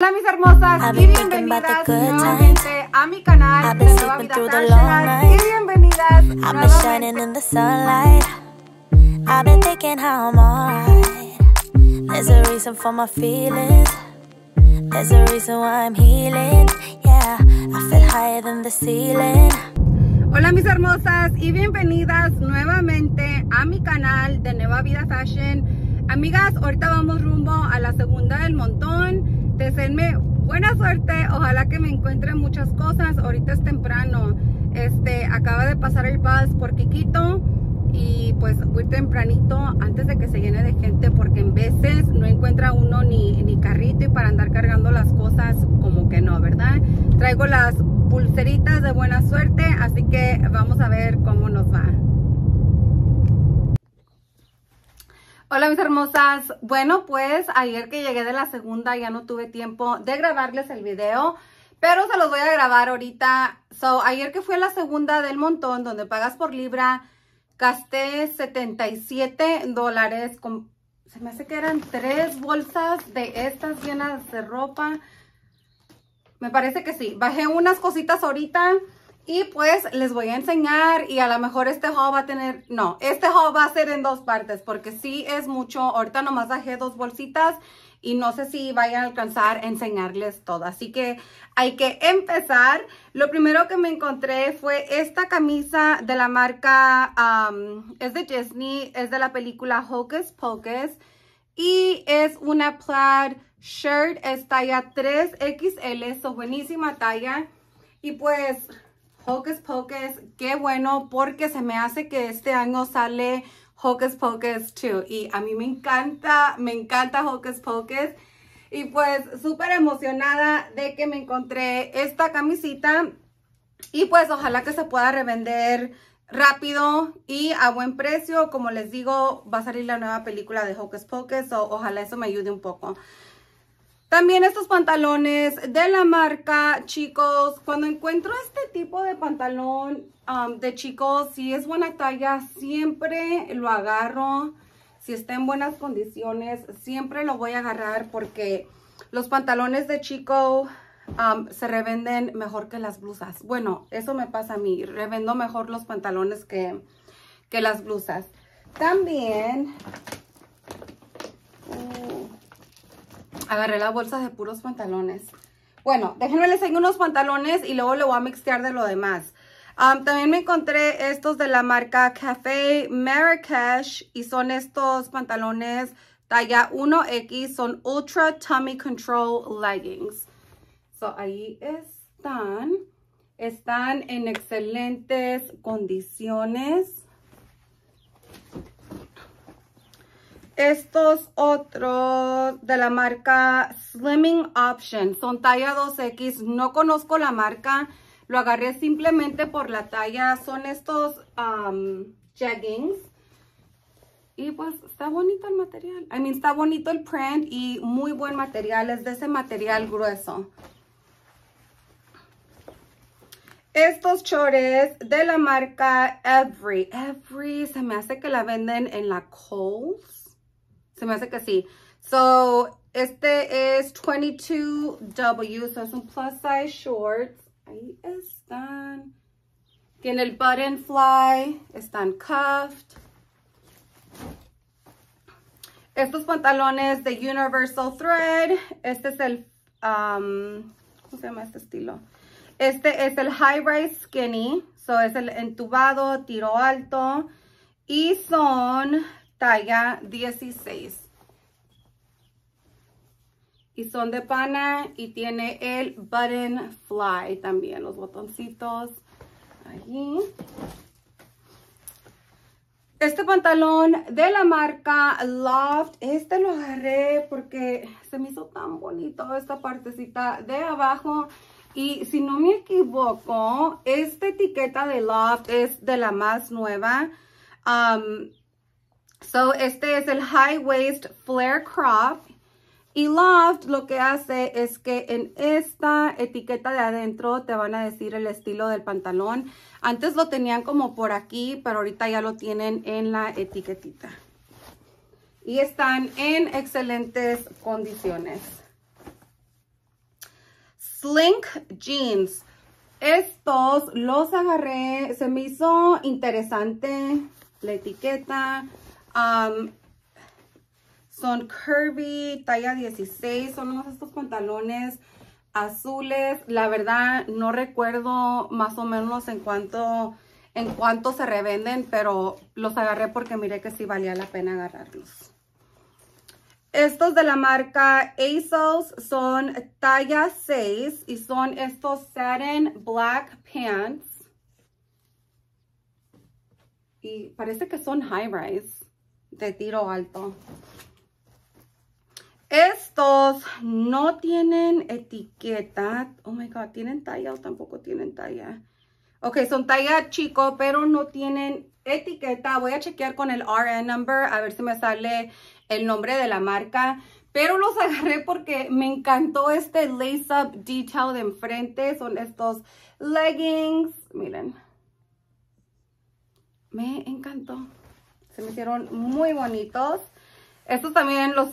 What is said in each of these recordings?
Hola mis hermosas y bienvenidas nuevamente a mi canal de Nueva Vida Fashion y bienvenidas nuevamente. There's a reason for my feelings. There's a reason why I'm healing. Yeah, I feel higher than the ceiling. Hola mis hermosas y bienvenidas nuevamente a mi canal de Nueva Vida Fashion. Amigas, ahorita vamos rumbo a la segunda del montón deseenme buena suerte, ojalá que me encuentren muchas cosas, ahorita es temprano, este, acaba de pasar el bus por Quiquito y pues voy tempranito antes de que se llene de gente porque en veces no encuentra uno ni, ni carrito y para andar cargando las cosas como que no, ¿verdad? Traigo las pulseritas de buena suerte, así que vamos a ver cómo nos va. Hola mis hermosas, bueno pues ayer que llegué de la segunda ya no tuve tiempo de grabarles el video, pero se los voy a grabar ahorita. So, ayer que fue la segunda del montón donde pagas por libra, gasté 77 dólares, con, se me hace que eran tres bolsas de estas llenas de ropa. Me parece que sí, bajé unas cositas ahorita y pues les voy a enseñar y a lo mejor este haul va a tener, no, este haul va a ser en dos partes porque sí es mucho. Ahorita nomás dejé dos bolsitas y no sé si vayan a alcanzar a enseñarles todo. Así que hay que empezar. Lo primero que me encontré fue esta camisa de la marca, es de Disney, es de la película Hocus Pocus y es una plaid shirt, es talla 3XL, es buenísima talla. Y pues Hocus Pocus, qué bueno porque se me hace que este año sale Hocus Pocus 2 y a mí me encanta, me encanta Hocus Pocus y pues súper emocionada de que me encontré esta camisita y pues ojalá que se pueda revender rápido y a buen precio. Como les digo, va a salir la nueva película de Hocus Pocus, so ojalá eso me ayude un poco. También estos pantalones de la marca, chicos, cuando encuentro este tipo de pantalón um, de chicos, si es buena talla, siempre lo agarro. Si está en buenas condiciones, siempre lo voy a agarrar porque los pantalones de chico um, se revenden mejor que las blusas. Bueno, eso me pasa a mí. Revendo mejor los pantalones que, que las blusas. También Agarré las bolsas de puros pantalones. Bueno, déjenme les en unos pantalones y luego le voy a mixtear de lo demás. también me encontré estos de la marca Café Marrakech y son estos pantalones talla 1X, son Ultra Tummy Control Leggings. So, ahí están. Están en excelentes condiciones. Estos otros de la marca Slimming Option son talla 2X. No conozco la marca. Lo agarré simplemente por la talla. Son estos um, jeggings. Y pues está bonito el material. I mean, está bonito el print y muy buen material. Es de ese material grueso. Estos chores de la marca Every. Every se me hace que la venden en la Kohl's. Se me hace que sí. So, este es 22W, so es un plus size shorts. Ahí están. Tiene el button fly, están cuffed. Estos pantalones de Universal Thread. Este es el, um, ¿cómo se llama este estilo? Este es el High Rise Skinny, so es el entubado, tiro alto. Y son talla 16. Y son de pana y tiene el button fly también, los botoncitos allí. Este pantalón de la marca Loft, este lo agarré porque se me hizo tan bonito esta partecita de abajo. Y si no me equivoco, esta etiqueta de Loft es de la más nueva. Um, So, este es el High Waist Flare Crop. Y Loft lo que hace es que en esta etiqueta de adentro te van a decir el estilo del pantalón. Antes lo tenían como por aquí, pero ahorita ya lo tienen en la etiquetita. Y están en excelentes condiciones. Slink Jeans. Estos los agarré, se me hizo interesante la etiqueta, Um, son curvy, talla 16, son unos estos pantalones azules. La verdad no recuerdo más o menos en cuánto en cuánto se revenden, pero los agarré porque miré que sí valía la pena agarrarlos. Estos de la marca ASOS son talla 6 y son estos satin black pants. Y parece que son high rise. Te tiro alto. Estos no tienen etiqueta. Oh my God, ¿tienen talla o tampoco tienen talla? Ok, son talla chico, pero no tienen etiqueta. Voy a chequear con el RN number a ver si me sale el nombre de la marca. Pero los agarré porque me encantó este lace-up detail de enfrente. Son estos leggings. Miren. Me encantó. Se me hicieron muy bonitos. Estos también los,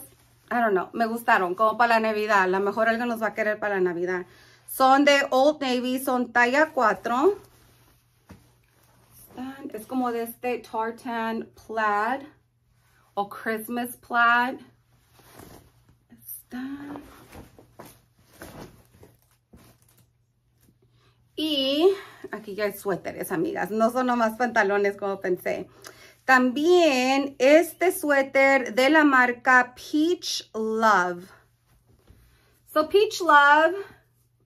I don't know, me gustaron, como para la Navidad. A lo mejor alguien los va a querer para la Navidad. Son de Old Navy, son talla 4. Es como de este tartan plaid o Christmas plaid. Y aquí ya hay suéteres, amigas. No son nomás pantalones como pensé. También este suéter de la marca Peach Love. So Peach Love,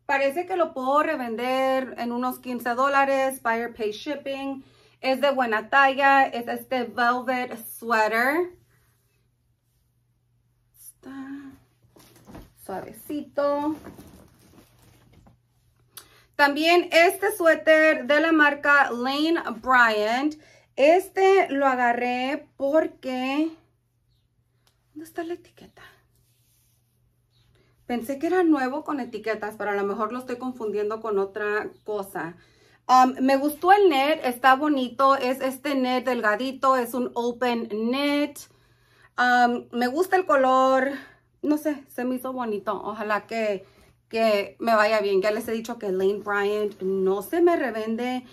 parece que lo puedo revender en unos 15 dólares, buyer pay shipping. Es de buena talla, es este velvet sweater. Está suavecito. También este suéter de la marca Lane Bryant este lo agarré porque... ¿Dónde está la etiqueta? Pensé que era nuevo con etiquetas, pero a lo mejor lo estoy confundiendo con otra cosa. Um, me gustó el net, está bonito. Es este net delgadito, es un open net. Um, me gusta el color. No sé, se me hizo bonito. Ojalá que, que me vaya bien. Ya les he dicho que Lane Bryant no se me revende.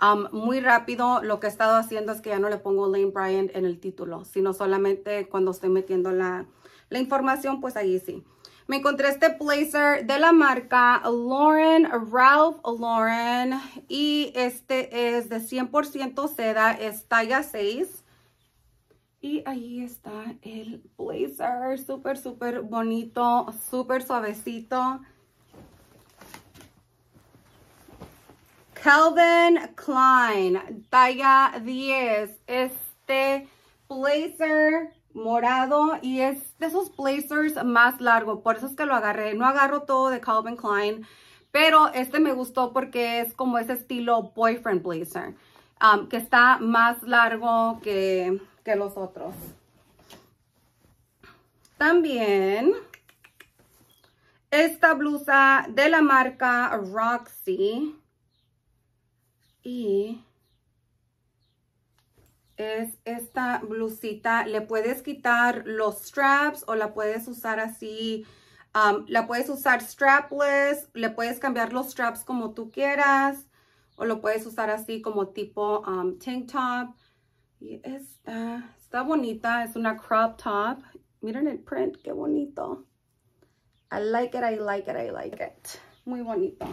Um, muy rápido, lo que he estado haciendo es que ya no le pongo Lane Bryant en el título, sino solamente cuando estoy metiendo la, la información, pues ahí sí. Me encontré este blazer de la marca Lauren, Ralph Lauren. Y este es de 100% seda, es talla 6. Y ahí está el blazer, súper, súper bonito, súper suavecito. Calvin Klein, talla 10. Este blazer morado y es de esos blazers más largo. Por eso es que lo agarré. No agarro todo de Calvin Klein, pero este me gustó porque es como ese estilo boyfriend blazer. Um, que está más largo que, que los otros. También esta blusa de la marca Roxy y es esta blusita. Le puedes quitar los straps o la puedes usar así. Um, la puedes usar strapless, le puedes cambiar los straps como tú quieras o lo puedes usar así como tipo um, tank top. Y esta, está bonita, es una crop top. Miren el print, qué bonito. I like it, I like it, I like it. Muy bonito.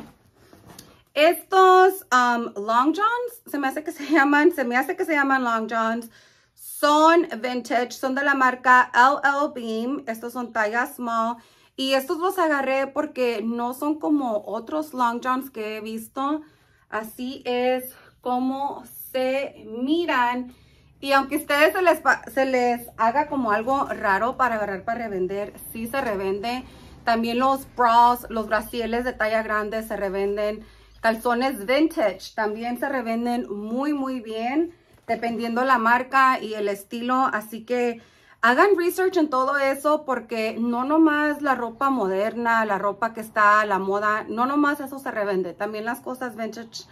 Estos um, long johns, se me hace que se llaman, se me hace que se llaman long johns, son vintage, son de la marca LL Beam. Estos son talla small. Y estos los agarré porque no son como otros long johns que he visto. Así es como se miran. Y aunque a ustedes se les, se les haga como algo raro para agarrar para revender, sí se revende. También los bras, los brasieles de talla grande se revenden. Calzones vintage también se revenden muy, muy bien, dependiendo la marca y el estilo. Así que hagan research en todo eso porque no nomás la ropa moderna, la ropa que está a la moda, no nomás eso se revende. También las cosas vintage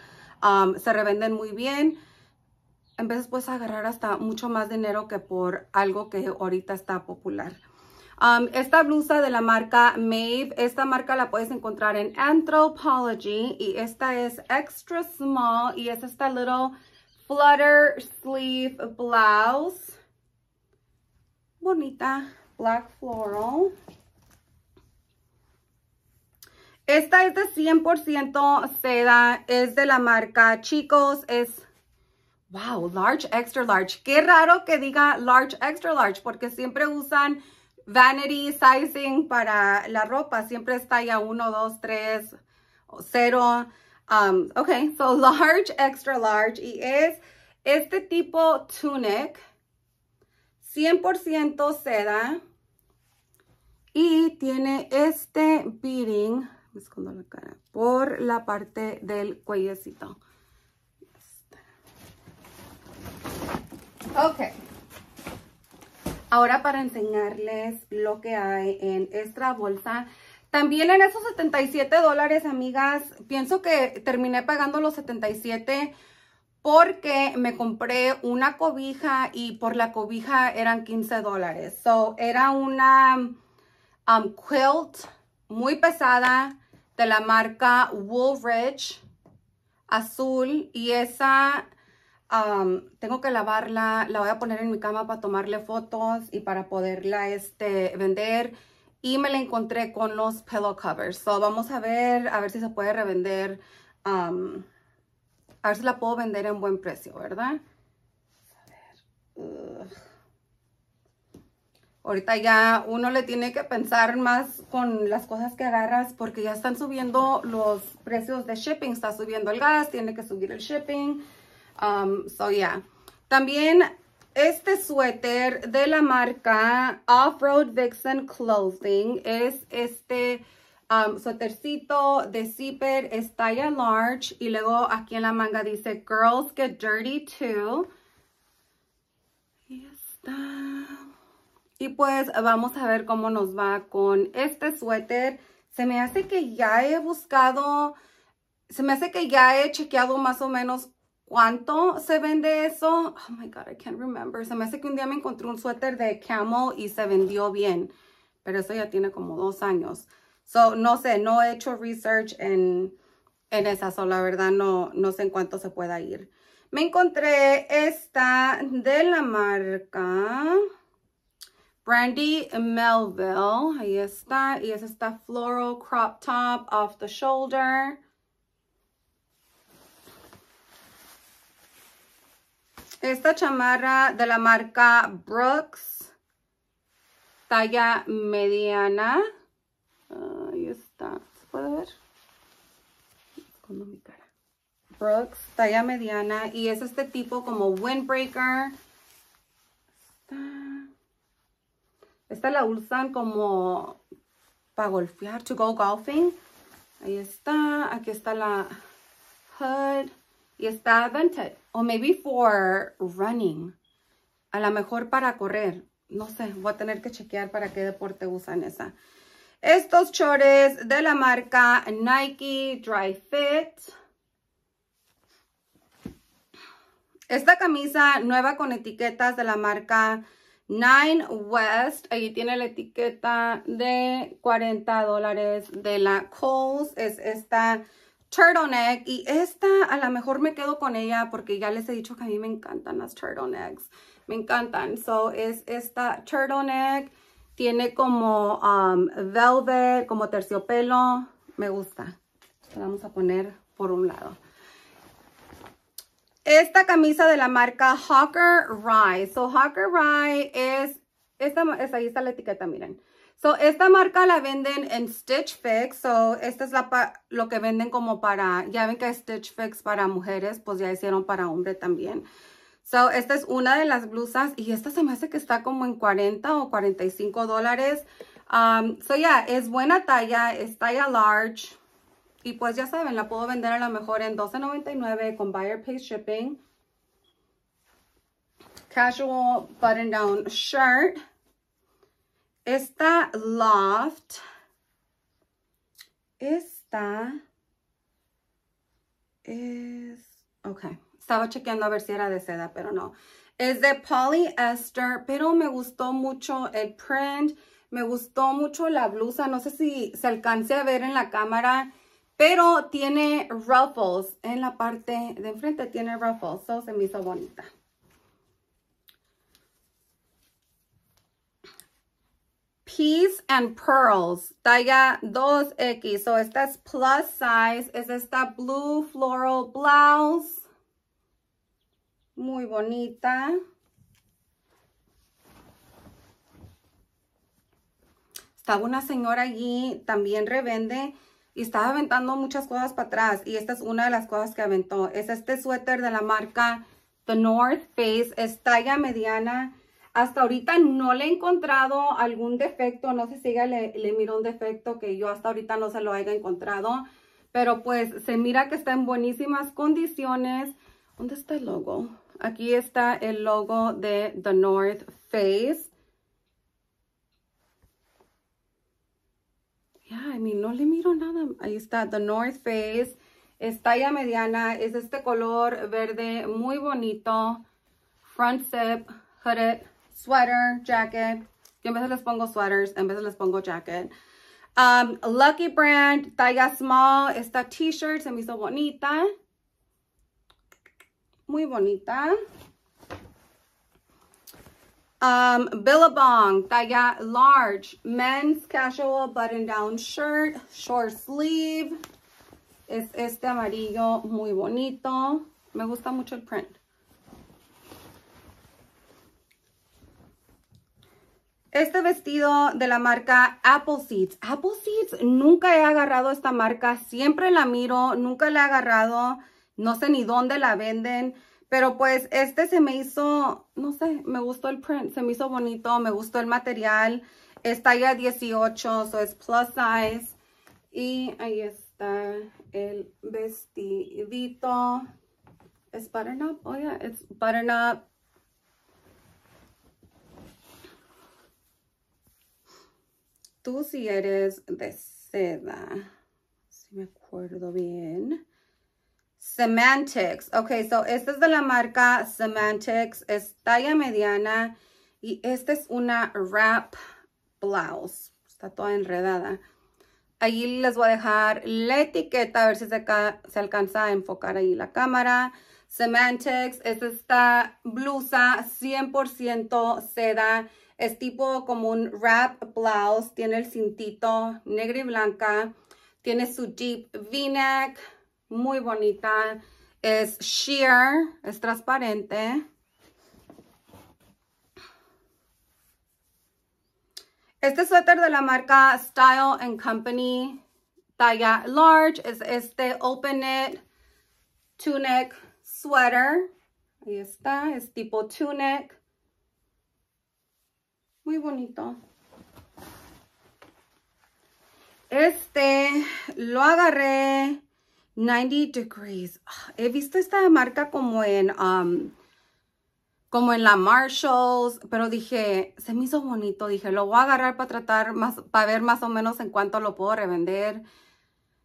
um, se revenden muy bien. En vez puedes agarrar hasta mucho más dinero que por algo que ahorita está popular. Um, esta blusa de la marca Maeve, esta marca la puedes encontrar en Anthropology y esta es extra small y es esta little flutter sleeve blouse. Bonita, black floral. Esta es de 100% seda, es de la marca Chicos, es, wow, large, extra large. Qué raro que diga large, extra large, porque siempre usan vanity sizing para la ropa siempre está ya 1, 2, 3, 0. ok, so large, extra large. Y es este tipo tunic, 100% seda. Y tiene este beading, me escondo la cara, por la parte del cuellecito. Este. Ok. Ahora para enseñarles lo que hay en esta bolsa. También en esos 77 dólares, amigas, pienso que terminé pagando los 77 porque me compré una cobija y por la cobija eran 15 dólares. So, era una um, quilt muy pesada de la marca Woolrich azul y esa tengo que lavarla, la voy a poner en mi cama para tomarle fotos y para poderla este, vender. Y me la encontré con los pillow covers. So, vamos a ver, a ver si se puede revender. a ver si la puedo vender en buen precio, ¿verdad? Ahorita ya uno le tiene que pensar más con las cosas que agarras porque ya están subiendo los precios de shipping. Está subiendo el gas, tiene que subir el shipping. Um, so yeah. También este suéter de la marca Off-Road Vixen Clothing es este um, suétercito de zipper, es talla large y luego aquí en la manga dice Girls Get Dirty Too. Y está. Y pues vamos a ver cómo nos va con este suéter. Se me hace que ya he buscado, se me hace que ya he chequeado más o menos ¿Cuánto se vende eso? Oh my God, I can't remember. Se me hace que un día me encontré un suéter de camel y se vendió bien. Pero eso ya tiene como dos años. So, no sé, no he hecho research en, en esa. sola. la verdad, no, no sé en cuánto se pueda ir. Me encontré esta de la marca Brandy Melville. Ahí está. Y es esta floral crop top off the shoulder. Esta chamarra de la marca Brooks, talla mediana. Ahí está, ¿se puede ver? mi cara. Brooks, talla mediana. Y es este tipo como windbreaker. Esta, la usan como para golfear, to go golfing. Ahí está, aquí está la hood y está vented. O maybe for running. A lo mejor para correr. No sé, voy a tener que chequear para qué deporte usan esa. Estos chores de la marca Nike Dry Fit. Esta camisa nueva con etiquetas de la marca Nine West. Ahí tiene la etiqueta de 40 dólares de la Kohl's. Es esta turtleneck y esta a lo mejor me quedo con ella porque ya les he dicho que a mí me encantan las turtlenecks. Me encantan. So es esta turtleneck. Tiene como um, velvet, como terciopelo. Me gusta. vamos a poner por un lado. Esta camisa de la marca Hawker Rye. So Hawker Rye es, ahí está la etiqueta, miren. So, esta marca la venden en Stitch Fix. So, esta es la lo que venden como para, ya ven que Stitch Fix para mujeres, pues ya hicieron para hombre también. So, esta es una de las blusas y esta se me hace que está como en 40 o 45 dólares. Um, so, ya, es buena talla, es talla large. Y pues ya saben, la puedo vender a lo mejor en $12.99 con buyer pay shipping. Casual button down shirt. Esta Loft. Esta es... Ok. Estaba chequeando a ver si era de seda, pero no. Es de Esther, pero me gustó mucho el print. Me gustó mucho la blusa. No sé si se alcance a ver en la cámara, pero tiene ruffles en la parte de enfrente. Tiene ruffles, so se me hizo bonita. Peas and Pearls, talla 2X. So esta es plus size. Es esta blue floral blouse. Muy bonita. Estaba una señora allí, también revende y estaba aventando muchas cosas para atrás. Y esta es una de las cosas que aventó. Es este suéter de la marca The North Face. Es talla mediana hasta ahorita no le he encontrado algún defecto, no sé si le, miro un defecto que yo hasta ahorita no se lo haya encontrado, pero pues se mira que está en buenísimas condiciones. ¿Dónde está el logo? Aquí está el logo de The North Face. Ya, I no le miro nada. Ahí está The North Face. Es talla mediana. Es este color verde muy bonito. Front zip, hooded sweater, jacket. Yo a veces les pongo sweaters, en veces les pongo jacket. Um, Lucky Brand, talla small, esta t-shirt se me hizo bonita. Muy bonita. Um, Billabong, talla large, men's casual button-down shirt, short sleeve. Es este amarillo muy bonito. Me gusta mucho el print. Este vestido de la marca Apple Seeds. Apple Seeds, nunca he agarrado esta marca. Siempre la miro, nunca la he agarrado. No sé ni dónde la venden. Pero pues este se me hizo, no sé, me gustó el print. Se me hizo bonito, me gustó el material. Está ya 18, so es plus size. Y ahí está el vestidito. Es button up. Oh yeah, it's button up. Tú si eres de seda. Si me acuerdo bien. Semantics. Ok, so esta es de la marca Semantics. Es talla mediana. Y esta es una wrap blouse. Está toda enredada. Allí les voy a dejar la etiqueta a ver si se, se alcanza a enfocar ahí la cámara. Semantics es esta blusa 100% seda es tipo como un wrap blouse, tiene el cintito negro y blanca, tiene su deep v-neck, muy bonita, es sheer, es transparente. Este suéter de la marca Style and Company, talla large, es este open knit tunic sweater. Ahí está, es tipo tunic. Muy bonito. Este lo agarré 90 degrees. Ah, he visto esta marca como en, um, como en la Marshalls, pero dije, se me hizo bonito. Dije, lo voy a agarrar para tratar más, para ver más o menos en cuánto lo puedo revender.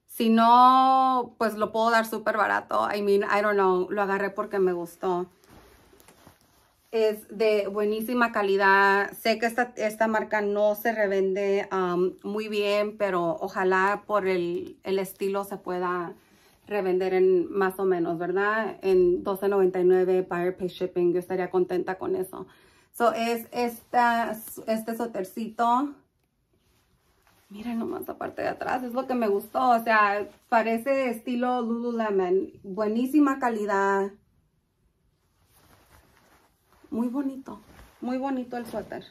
Si no, pues lo puedo dar súper barato. I mean, I don't know. Lo agarré porque me gustó es de buenísima calidad. Sé que esta, marca no se revende um, muy bien, pero ojalá por el, estilo se pueda revender en más o menos, ¿verdad? En $12.99 buyer pay shipping. Yo estaría contenta con eso. So, es esta, este sotercito. Miren nomás la parte de atrás, es lo que me gustó. O sea, parece estilo Lululemon. Buenísima calidad. Muy bonito, muy bonito el suéter.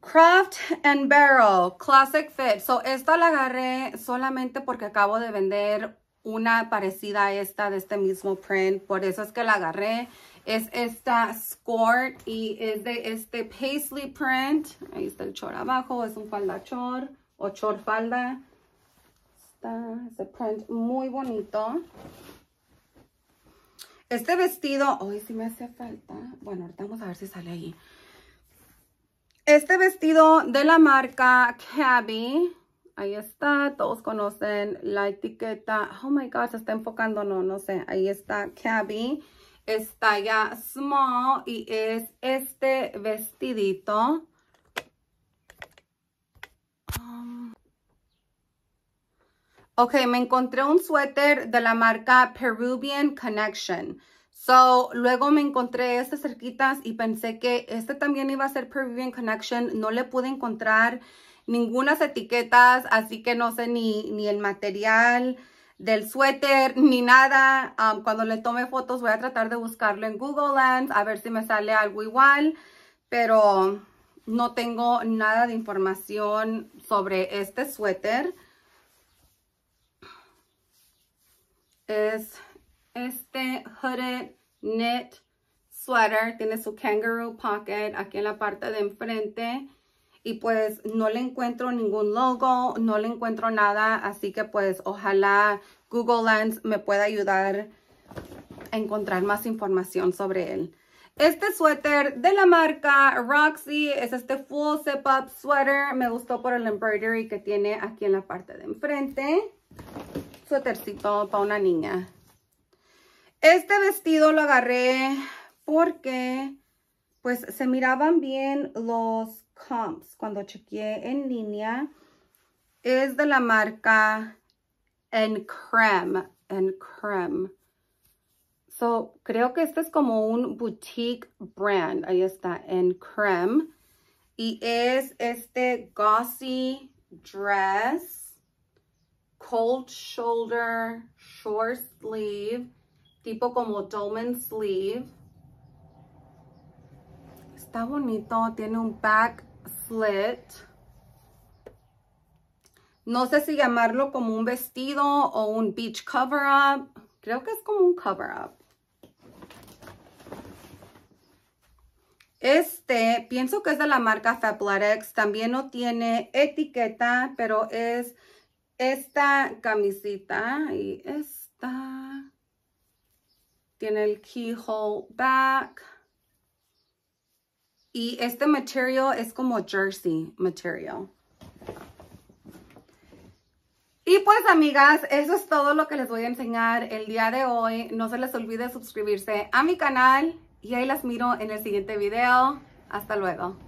Craft and Barrel Classic Fit. So, esta la agarré solamente porque acabo de vender una parecida a esta de este mismo print. Por eso es que la agarré. Es esta Score y es de este Paisley print. Ahí está el chor abajo. Es un faldachor o chor falda es print muy bonito. Este vestido, hoy sí me hace falta. Bueno, ahorita vamos a ver si sale ahí. Este vestido de la marca Cabby. Ahí está, todos conocen la etiqueta. Oh my God, se está enfocando, no, no sé. Ahí está Cabby. está ya small y es este vestidito. Ok, me encontré un suéter de la marca Peruvian Connection. So, luego me encontré este cerquitas y pensé que este también iba a ser Peruvian Connection. No le pude encontrar ninguna etiquetas, así que no sé ni, ni el material del suéter ni nada. Um, cuando le tome fotos voy a tratar de buscarlo en Google Lens a ver si me sale algo igual, pero no tengo nada de información sobre este suéter. es este hooded knit sweater. Tiene su kangaroo pocket aquí en la parte de enfrente. Y pues no le encuentro ningún logo, no le encuentro nada. Así que pues ojalá Google Lens me pueda ayudar a encontrar más información sobre él. Este suéter de la marca Roxy es este full zip up sweater. Me gustó por el embroidery que tiene aquí en la parte de enfrente suétercito para una niña. Este vestido lo agarré porque pues se miraban bien los comps cuando chequeé en línea. Es de la marca En En Creme. So, creo que este es como un boutique brand. Ahí está, En Creme. Y es este gossy dress cold shoulder, short sleeve, tipo como dolman sleeve. Está bonito, tiene un back slit. No sé si llamarlo como un vestido o un beach cover up. Creo que es como un cover up. Este, pienso que es de la marca Fabletics. También no tiene etiqueta, pero es esta camisita y esta. Tiene el keyhole back. Y este material es como jersey material. Y pues amigas, eso es todo lo que les voy a enseñar el día de hoy. No se les olvide suscribirse a mi canal y ahí las miro en el siguiente video. Hasta luego.